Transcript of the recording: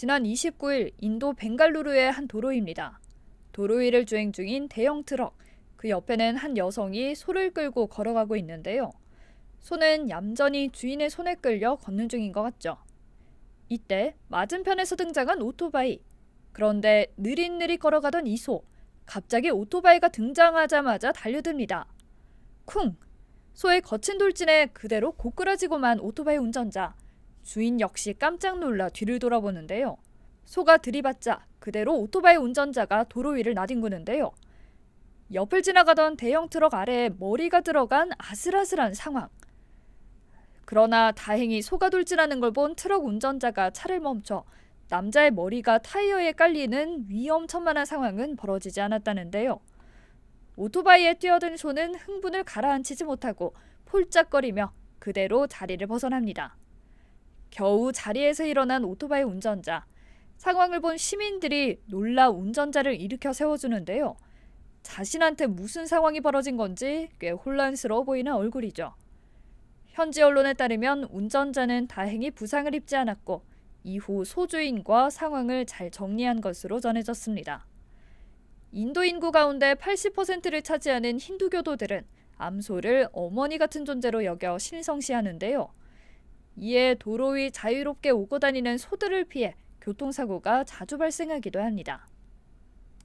지난 29일 인도 벵갈루르의 한 도로 입니다. 도로 위를 주행 중인 대형 트럭, 그 옆에는 한 여성이 소를 끌고 걸어가고 있는데요. 소는 얌전히 주인의 손에 끌려 걷는 중인 것 같죠. 이때 맞은편에서 등장한 오토바이. 그런데 느릿느릿 걸어가던 이 소, 갑자기 오토바이가 등장하자마자 달려듭니다. 쿵! 소의 거친 돌진에 그대로 고꾸라지고만 오토바이 운전자. 주인 역시 깜짝 놀라 뒤를 돌아보는데요. 소가 들이받자 그대로 오토바이 운전자가 도로 위를 나뒹구는데요. 옆을 지나가던 대형 트럭 아래에 머리가 들어간 아슬아슬한 상황. 그러나 다행히 소가 돌진하는 걸 본 트럭 운전자가 차를 멈춰 남자의 머리가 타이어에 깔리는 위험천만한 상황은 벌어지지 않았다는데요. 오토바이에 뛰어든 소는 흥분을 가라앉히지 못하고 폴짝거리며 그대로 자리를 벗어납니다. 겨우 자리에서 일어난 오토바이 운전자. 상황을 본 시민들이 놀라 운전자를 일으켜 세워주는데요. 자신한테 무슨 상황이 벌어진 건지 꽤 혼란스러워 보이는 얼굴이죠. 현지 언론에 따르면 운전자는 다행히 부상을 입지 않았고 이후 소주인과 상황을 잘 정리한 것으로 전해졌습니다. 인도 인구 가운데 80%를 차지하는 힌두교도들은 암소를 어머니 같은 존재로 여겨 신성시하는데요. 이에 도로 위 자유롭게 오고 다니는 소들을 피해 교통사고가 자주 발생하기도 합니다.